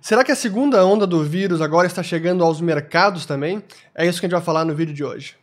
Será que a segunda onda do vírus agora está chegando aos mercados também? É isso que a gente vai falar no vídeo de hoje.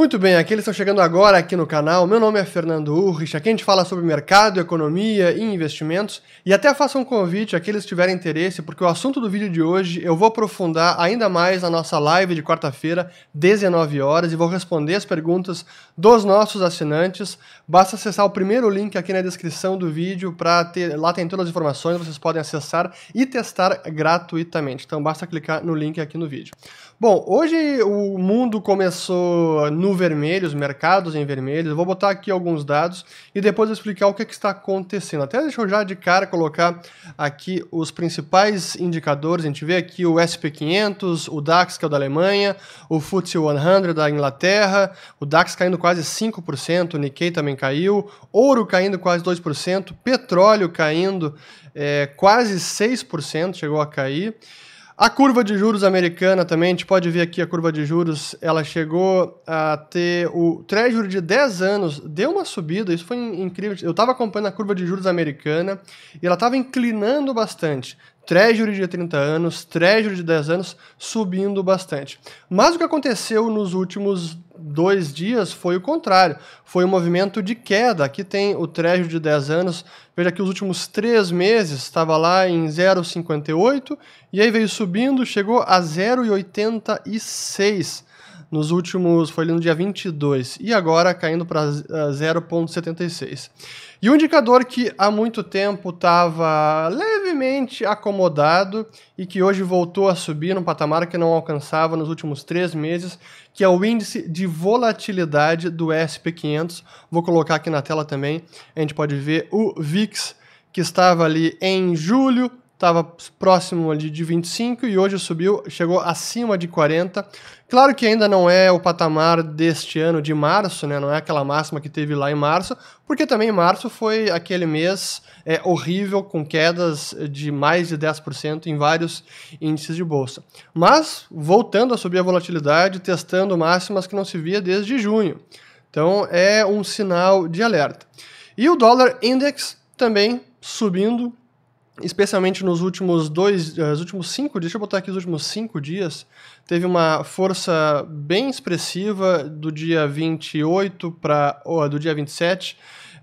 Muito bem, aqueles estão chegando agora aqui no canal, meu nome é Fernando Urrich, aqui a gente fala sobre mercado, economia e investimentos, e até faço um convite àqueles que tiverem interesse, porque o assunto do vídeo de hoje eu vou aprofundar ainda mais na nossa live de quarta-feira, 19 horas, e vou responder as perguntas dos nossos assinantes. Basta acessar o primeiro link aqui na descrição do vídeo, para ter lá tem todas as informações, vocês podem acessar e testar gratuitamente, então basta clicar no link aqui no vídeo. Bom, hoje o mundo começou no vermelho, os mercados em vermelho. Eu vou botar aqui alguns dados e depois explicar o que, é que, está acontecendo. Até deixa eu já de cara colocar aqui os principais indicadores. A gente vê aqui o SP500, o DAX, que é o da Alemanha, o FTSE 100 da Inglaterra, o DAX caindo quase 5%, o Nikkei também caiu, ouro caindo quase 2%, petróleo caindo é, quase 6%, chegou a cair. A curva de juros americana também, a gente pode ver aqui a curva de juros, ela chegou a ter o Treasury de 10 anos, deu uma subida, isso foi incrível. Eu estava acompanhando a curva de juros americana e ela estava inclinando bastante. Treasury de 30 anos, Treasury de 10 anos subindo bastante. Mas o que aconteceu nos últimos dois dias foi o contrário, foi um movimento de queda. Aqui tem o Treasury de 10 anos Veja que os últimos três meses estava lá em 0,58 e aí veio subindo, chegou a 0,86 nos últimos, foi ali no dia 22, e agora caindo para 0,76. Eh, e um indicador que há muito tempo estava levemente acomodado e que hoje voltou a subir num patamar que não alcançava nos últimos três meses, que é o índice de volatilidade do SP500. Vou colocar aqui na tela também, a gente pode ver o vídeo VIX, que estava ali em julho, estava próximo ali de 25 e hoje subiu, chegou acima de 40. Claro que ainda não é o patamar deste ano de março, né? Não é aquela máxima que teve lá em março, porque também março foi aquele mês é, horrível com quedas de mais de 10% em vários índices de bolsa. Mas voltando a subir a volatilidade, testando máximas que não se via desde junho. Então é um sinal de alerta. E o dólar index também subindo, especialmente nos últimos dois, eh, os últimos cinco dias, deixa eu botar aqui os últimos cinco dias, teve uma força bem expressiva do dia 28 para do dia 27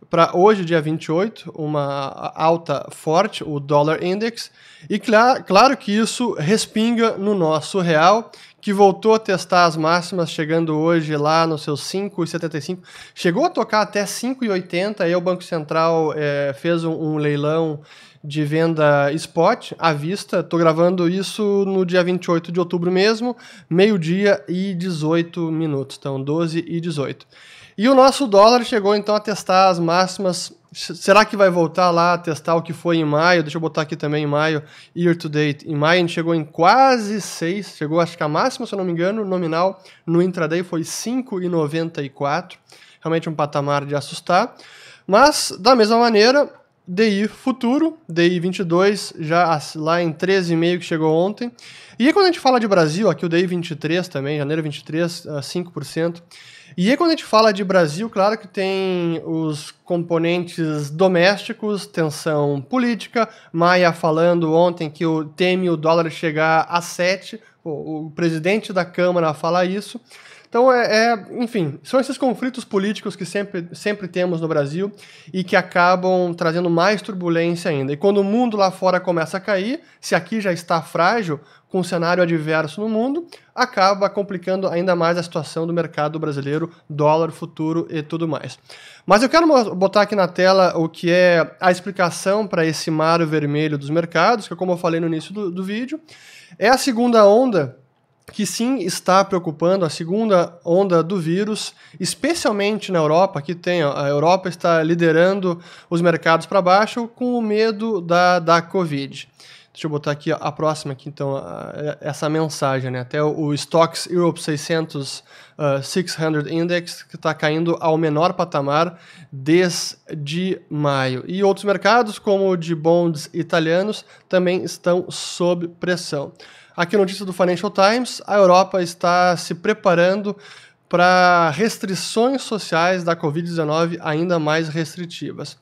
para hoje, dia 28, uma alta forte, o dólar index, e cl claro que isso respinga no nosso real, que voltou a testar as máximas, chegando hoje lá nos seus 5,75. Chegou a tocar até 5,80, aí o Banco Central é, fez um, um leilão de venda spot à vista. Estou gravando isso no dia 28 de outubro mesmo, meio-dia e 18 minutos, então 12 e 18. E o nosso dólar chegou então a testar as máximas Será que vai voltar lá a testar o que foi em maio? Deixa eu botar aqui também em maio, year to date. Em maio a gente chegou em quase 6, chegou acho que a máxima, se eu não me engano, nominal no intraday foi 5,94. Realmente um patamar de assustar. Mas, da mesma maneira, DI futuro, DI 22, já lá em 13,5 que chegou ontem. E aí quando a gente fala de Brasil, aqui o DI 23 também, janeiro 23, 5%. Ah, e aí quando a gente fala de Brasil, claro que tem os componentes domésticos, tensão política, Maia falando ontem que o, teme o dólar chegar a 7, o, o presidente da Câmara fala isso. Então, é, é, enfim, são esses conflitos políticos que sempre, sempre temos no Brasil e que acabam trazendo mais turbulência ainda. E quando o mundo lá fora começa a cair, se aqui já está frágil, com um cenário adverso no mundo, acaba complicando ainda mais a situação do mercado brasileiro, dólar, futuro e tudo mais. Mas eu quero botar aqui na tela o que é a explicação para esse mar vermelho dos mercados, que, como eu falei no início do, do vídeo, é a segunda onda que sim está preocupando a segunda onda do vírus, especialmente na Europa, que tem a Europa está liderando os mercados para baixo com o medo da, da Covid. Deixa eu botar aqui a próxima aqui, então, é, essa mensagem, né? Até o Stocks Europe 600, uh, 600 Index, que está caindo ao menor patamar desde maio. E outros mercados, como o de bonds italianos, também estão sob pressão. Aqui notícia do Financial Times, a Europa está se preparando para restrições sociais da Covid-19 ainda mais restritivas.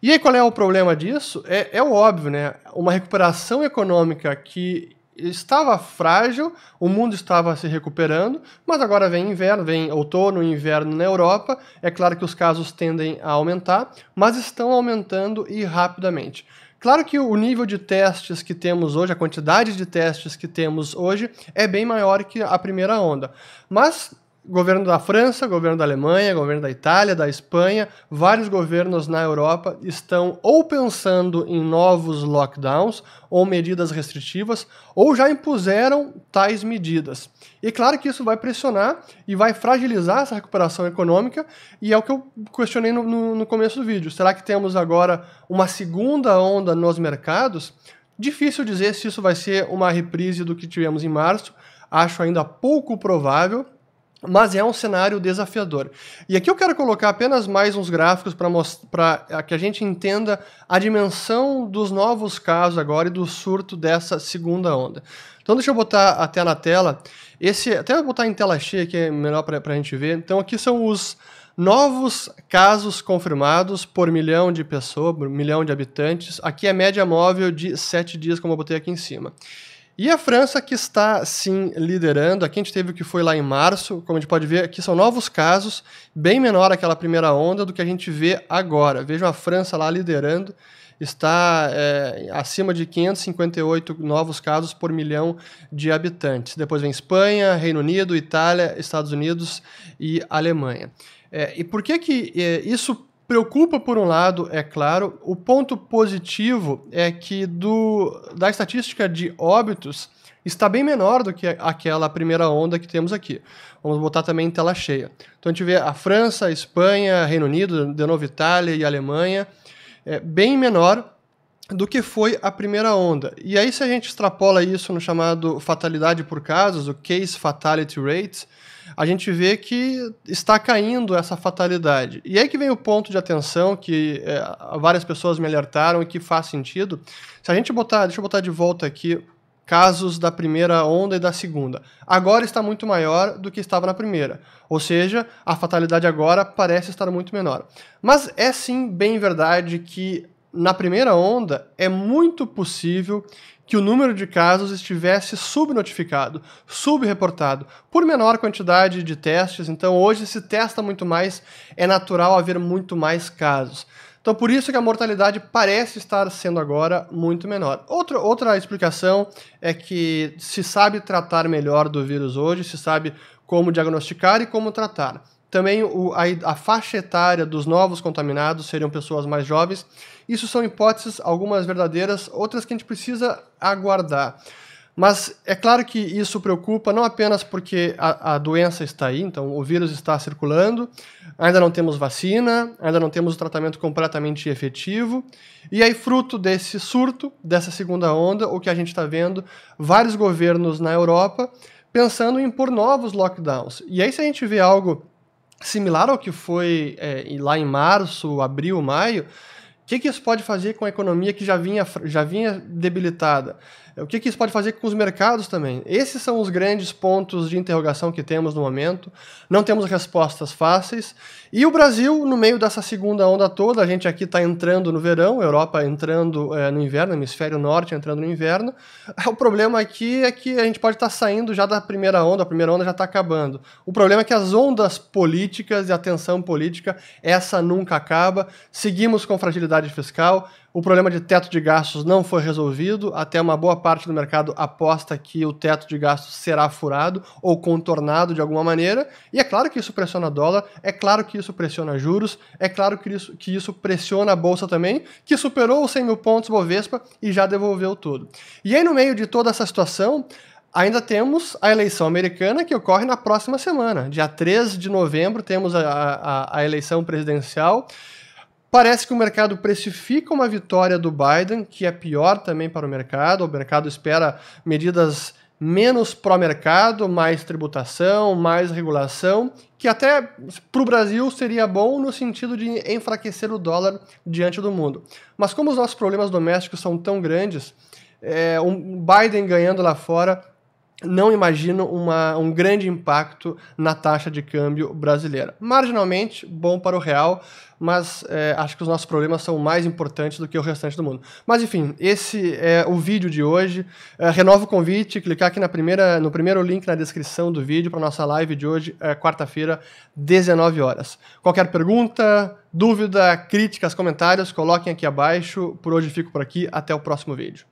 E aí qual é o problema disso? É, é óbvio, né? Uma recuperação econômica que estava frágil, o mundo estava se recuperando, mas agora vem inverno, vem outono e inverno na Europa. É claro que os casos tendem a aumentar, mas estão aumentando e rapidamente. Claro que o nível de testes que temos hoje, a quantidade de testes que temos hoje, é bem maior que a primeira onda. Mas governo da França, governo da Alemanha, governo da Itália, da Espanha, vários governos na Europa estão ou pensando em novos lockdowns ou medidas restritivas, ou já impuseram tais medidas. E claro que isso vai pressionar e vai fragilizar essa recuperação econômica, e é o que eu questionei no, no, no começo do vídeo. Será que temos agora uma segunda onda nos mercados? Difícil dizer se isso vai ser uma reprise do que tivemos em março, acho ainda pouco provável, mas é um cenário desafiador. E aqui eu quero colocar apenas mais uns gráficos para que a gente entenda a dimensão dos novos casos agora e do surto dessa segunda onda. Então deixa eu botar até na tela. Esse, até eu botar em tela cheia que é melhor para a gente ver. Então aqui são os novos casos confirmados por milhão de pessoas, por milhão de habitantes. Aqui é média móvel de 7 dias, como eu botei aqui em cima. E a França, que está sim liderando, aqui a gente teve o que foi lá em março, como a gente pode ver, aqui são novos casos, bem menor aquela primeira onda do que a gente vê agora. Vejam a França lá liderando, está é, acima de 558 novos casos por milhão de habitantes. Depois vem Espanha, Reino Unido, Itália, Estados Unidos e Alemanha. É, e por que, que é, isso preocupa por um lado, é claro. O ponto positivo é que do, da estatística de óbitos está bem menor do que aquela primeira onda que temos aqui. Vamos botar também em tela cheia. Então a gente vê a França, a Espanha, Reino Unido, de novo Itália e Alemanha, é, bem menor do que foi a primeira onda. E aí, se a gente extrapola isso no chamado fatalidade por casos, o case fatality rate, a gente vê que está caindo essa fatalidade. E aí que vem o ponto de atenção que é, várias pessoas me alertaram e que faz sentido. Se a gente botar, deixa eu botar de volta aqui casos da primeira onda e da segunda. Agora está muito maior do que estava na primeira. Ou seja, a fatalidade agora parece estar muito menor. Mas é sim bem verdade que na primeira onda, é muito possível que o número de casos estivesse subnotificado, subreportado, por menor quantidade de testes. Então, hoje se testa muito mais, é natural haver muito mais casos. Então, por isso que a mortalidade parece estar sendo agora muito menor. Outra, outra explicação é que se sabe tratar melhor do vírus hoje, se sabe como diagnosticar e como tratar. Também o, a, a, faixa etária dos novos contaminados seriam pessoas mais jovens. Isso são hipóteses, algumas verdadeiras, outras que a gente precisa aguardar. Mas é claro que isso preocupa, não apenas porque a, a doença está aí, então o vírus está circulando, ainda não temos vacina, ainda não temos o tratamento completamente efetivo. E aí, fruto desse surto, dessa segunda onda, o que a gente está vendo, vários governos na Europa pensando em impor novos lockdowns. E aí, se a gente vê algo similar ao que foi é, lá em março, abril, maio, o que, que isso pode fazer com a economia que já vinha, já vinha debilitada? É, o que, que isso pode fazer com os mercados também? Esses são os grandes pontos de interrogação que temos no momento. Não temos respostas fáceis. E o Brasil, no meio dessa segunda onda toda, a gente aqui está entrando no verão, Europa entrando é, no inverno, hemisfério norte entrando no inverno. O problema aqui é que a gente pode estar tá saindo já da primeira onda, a primeira onda já está acabando. O problema é que as ondas políticas e a tensão política, essa nunca acaba. Seguimos com fragilidade fiscal. O problema de teto de gastos não foi resolvido, até uma boa parte do mercado aposta que o teto de gastos será furado ou contornado de alguma maneira, e é claro que isso pressiona dólar, é claro que isso pressiona juros, é claro que isso, que isso pressiona a bolsa também, que superou os 100 mil pontos Bovespa e já devolveu tudo. E aí, no meio de toda essa situação, Ainda temos a eleição americana que ocorre na próxima semana. Dia 13 de novembro temos a, a, a eleição presidencial. Parece que o mercado precifica uma vitória do Biden, que é pior também para o mercado. O mercado espera medidas menos pró-mercado, mais tributação, mais regulação, que até para o Brasil seria bom no sentido de enfraquecer o dólar diante do mundo. Mas como os nossos problemas domésticos são tão grandes, é, um Biden ganhando lá fora não imagino uma, um grande impacto na taxa de câmbio brasileira. Marginalmente bom para o real, mas é, acho que os nossos problemas são mais importantes do que o restante do mundo. Mas enfim, esse é o vídeo de hoje. É, o convite, clicar aqui na primeira, no primeiro link na descrição do vídeo para nossa live de hoje, é, quarta-feira, 19 horas. Qualquer pergunta, dúvida, críticas, comentários, coloquem aqui abaixo. Por hoje fico por aqui, até o próximo vídeo.